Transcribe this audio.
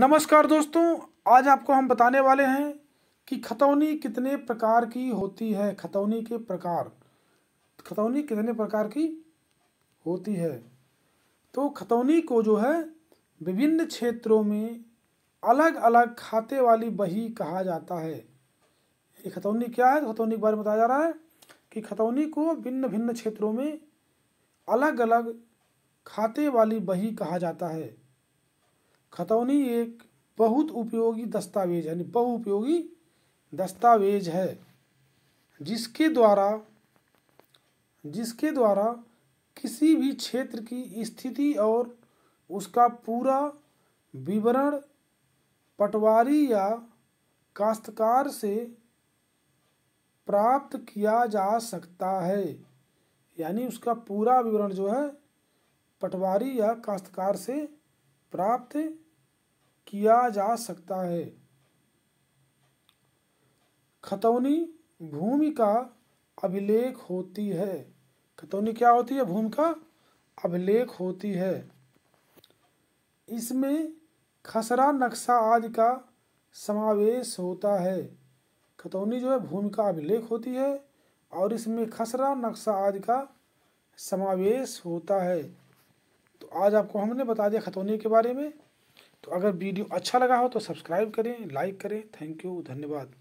नमस्कार दोस्तों आज आपको हम बताने वाले हैं कि खतौनी कितने प्रकार की होती है खतौनी के प्रकार खतौनी कितने प्रकार की होती है तो खतौनी को जो है विभिन्न क्षेत्रों में अलग अलग खाते वाली बही कहा जाता है ये खतौनी क्या है तो खतौनी के बारे में बताया जा रहा है कि खतौनी को भिन्न भिन्न क्षेत्रों में अलग अलग खाते वाली बही कहा जाता है खतौनी एक बहुत उपयोगी दस्तावेज यानी बहुउपयोगी दस्तावेज है जिसके द्वारा जिसके द्वारा किसी भी क्षेत्र की स्थिति और उसका पूरा विवरण पटवारी या काश्तकार से प्राप्त किया जा सकता है यानी उसका पूरा विवरण जो है पटवारी या काश्तकार से प्राप्त किया जा सकता है खतौनी भूमि का अभिलेख होती है खतौनी क्या होती है भूमि का अभिलेख होती है इसमें खसरा नक्शा आदि का समावेश होता है खतौनी जो है भूमि का अभिलेख होती है और इसमें खसरा नक्शा आदि का समावेश होता है तो आज आपको हमने बता दिया खतौनी के बारे में तो अगर वीडियो अच्छा लगा हो तो सब्सक्राइब करें लाइक करें थैंक यू धन्यवाद